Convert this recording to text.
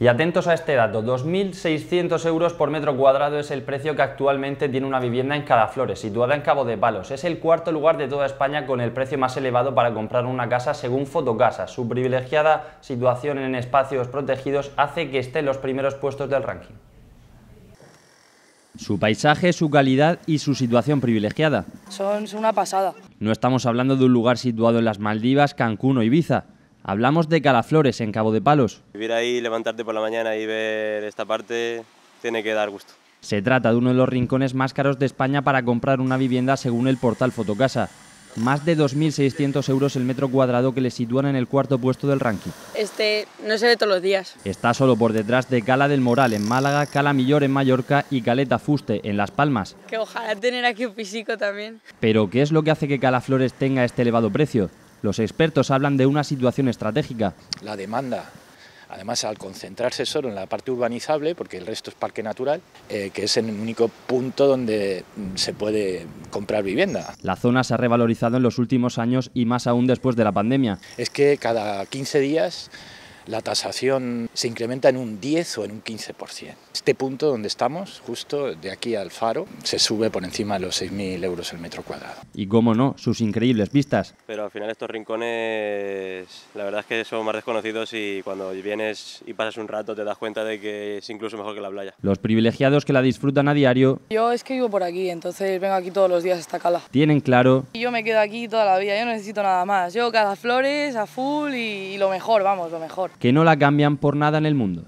Y atentos a este dato, 2.600 euros por metro cuadrado es el precio que actualmente tiene una vivienda en Cadaflores, situada en Cabo de Palos. Es el cuarto lugar de toda España con el precio más elevado para comprar una casa según Fotocasa. Su privilegiada situación en espacios protegidos hace que esté en los primeros puestos del ranking. Su paisaje, su calidad y su situación privilegiada. Son una pasada. No estamos hablando de un lugar situado en las Maldivas, Cancún o Ibiza. Hablamos de Calaflores, en Cabo de Palos. Vivir ahí, levantarte por la mañana y ver esta parte, tiene que dar gusto. Se trata de uno de los rincones más caros de España para comprar una vivienda según el portal Fotocasa. Más de 2.600 euros el metro cuadrado que le sitúan en el cuarto puesto del ranking. Este no se ve todos los días. Está solo por detrás de Cala del Moral en Málaga, Cala Millor en Mallorca y Caleta Fuste en Las Palmas. Que ojalá tener aquí un físico también. Pero ¿qué es lo que hace que Calaflores tenga este elevado precio? Los expertos hablan de una situación estratégica. La demanda Además, al concentrarse solo en la parte urbanizable, porque el resto es parque natural, eh, que es el único punto donde se puede comprar vivienda. La zona se ha revalorizado en los últimos años y más aún después de la pandemia. Es que cada 15 días la tasación se incrementa en un 10 o en un 15%. Este punto donde estamos, justo de aquí al faro, se sube por encima de los 6.000 euros el metro cuadrado. Y cómo no, sus increíbles vistas. Pero al final estos rincones, la verdad es que son más desconocidos y cuando vienes y pasas un rato te das cuenta de que es incluso mejor que la playa. Los privilegiados que la disfrutan a diario... Yo es que vivo por aquí, entonces vengo aquí todos los días a esta cala. Tienen claro... Yo me quedo aquí toda la vida, yo no necesito nada más. Yo cada flores a full y lo mejor, vamos, lo mejor que no la cambian por nada en el mundo.